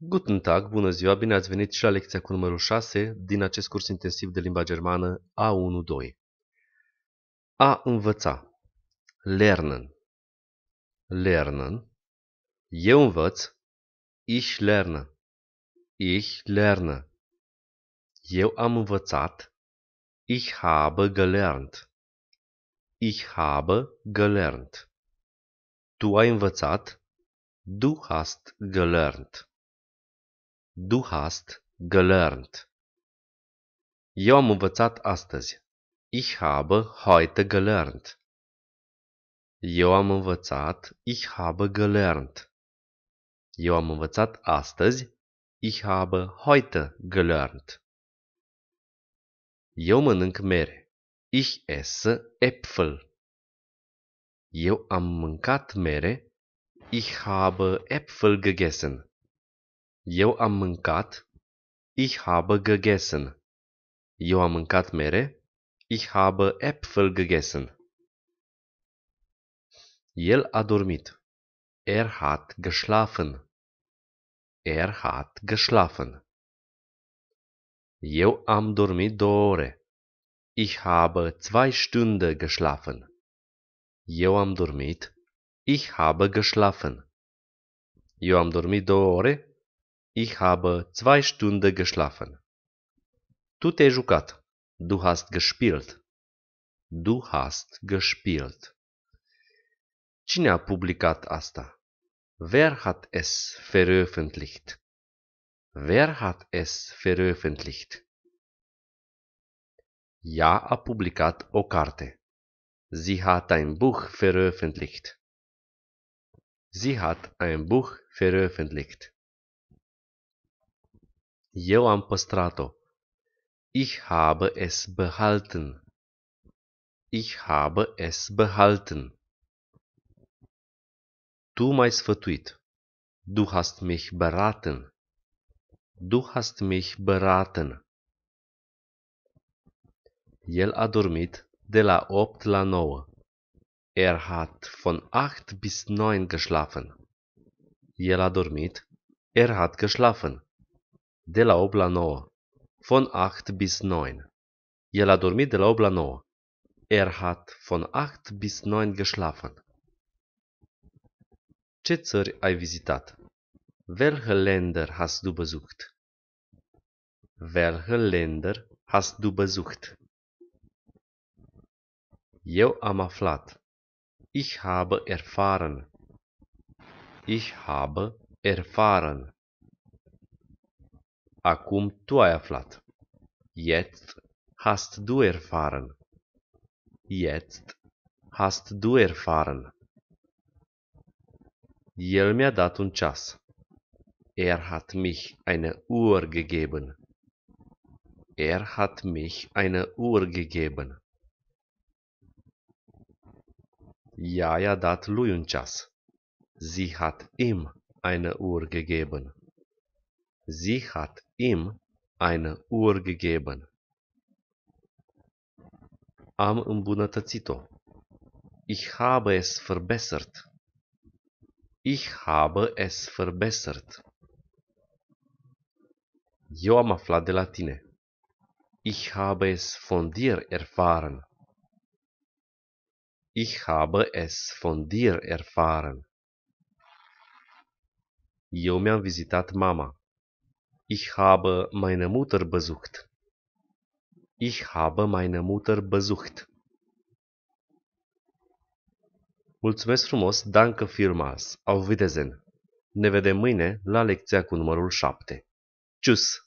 Guten Tag, bună ziua, bine ați venit și la lecția cu numărul 6 din acest curs intensiv de limba germană A1-2. A învăța. Lernen. Lernen. Eu învăț. Ich lerne. Ich lerne. Eu am învățat. Ich habe gelernt. Ich habe gelernt. Tu ai învățat. Du hast gelernt. Du hast gelernt. Eu am învățat astăzi. Ich habe heute gelernt. Eu am învățat. Ich habe gelernt. Eu am învățat astăzi. Ich habe heute gelernt. Eu mănânc mere. Ich esse Äpfel. Eu am mâncat mere. Ich habe Äpfel gegessen. Eu am mâncat. Ich habe gegessen. Eu am mâncat mere. Ich habe Äpfel gegessen. El a dormit. Er hat geschlafen. Er hat geschlafen. Eu am dormit două ore. Ich habe zwei Stunden geschlafen. Eu am dormit. Ich habe geschlafen. Eu am dormit două ore. Ich habe zwei Stunden geschlafen. Tu te jucat. Du hast gespielt. Du hast gespielt. Cine a publicat asta? Wer hat es veröffentlicht? Wer hat es veröffentlicht? Ea a publicat o carte. Sie hat ein Buch veröffentlicht. Sie hat ein Buch veröffentlicht. Eu am păstrat-o. Ich habe es behalten. Ich habe es behalten. Tu m-ai sfătuit. Du hast mich beraten. Du hast mich beraten. El a dormit de la 8 la 9. Er hat von 8 bis 9 geschlafen. El a dormit. Er hat geschlafen de la 8 la 9, von 8 bis 9. El a dormit de la 8 la 9. Er hat von 8 bis 9 geschlafen. Ce țări ai vizitat? Welche Länder hast du besucht? Welche Länder hast du besucht? Eu am aflat. Ich habe erfahren. Ich habe erfahren. Acum tu ai aflat. Jetzt hast du erfahren. Jetzt hast du erfahren. El mi-a dat un ceas. Er hat mich eine Uhr gegeben. Er hat mich eine Uhr gegeben. Ea i dat lui un ceas. Sie hat ihm eine Uhr gegeben. Sie hat ihm eine Uhr gegeben. Am îmbunătățit-o. Ich habe es verbessert. Ich habe es verbessert. Eu am aflat de la tine. Ich habe es von dir erfahren. Ich habe es von dir erfahren. Eu mi-am vizitat mama. Ich habe meine Mutter besucht. Ich habe meine Mutter besucht. Mulțumesc frumos, danke vielmals. Auf Wiedersehen. Ne vedem mâine la lecția cu numărul 7. Tschüss!